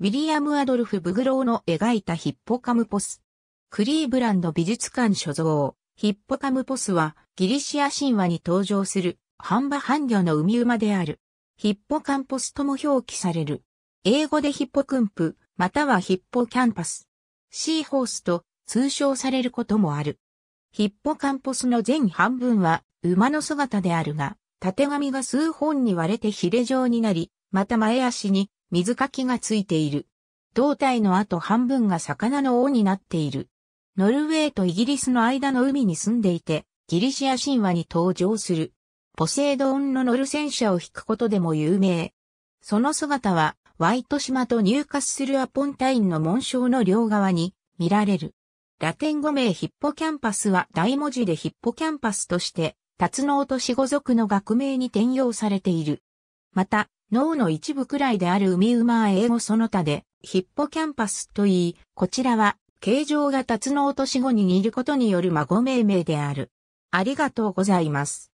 ウィリアム・アドルフ・ブグローの描いたヒッポカムポス。クリーブランド美術館所蔵。ヒッポカムポスはギリシア神話に登場する半馬半魚の海馬である。ヒッポカンポスとも表記される。英語でヒッポクンプ、またはヒッポキャンパス。シーホースと通称されることもある。ヒッポカンポスの全半分は馬の姿であるが、縦髪が数本に割れてヒレ状になり、また前足に水かきがついている。胴体の後半分が魚の尾になっている。ノルウェーとイギリスの間の海に住んでいて、ギリシア神話に登場する。ポセイドンのノル戦車を引くことでも有名。その姿は、ワイト島と入荷するアポンタインの紋章の両側に見られる。ラテン語名ヒッポキャンパスは大文字でヒッポキャンパスとして、タツノオトシ語族の学名に転用されている。また、脳の一部くらいである海馬英語その他で、ヒッポキャンパスといい、こちらは、形状がタの落とし後に似ることによる孫命名である。ありがとうございます。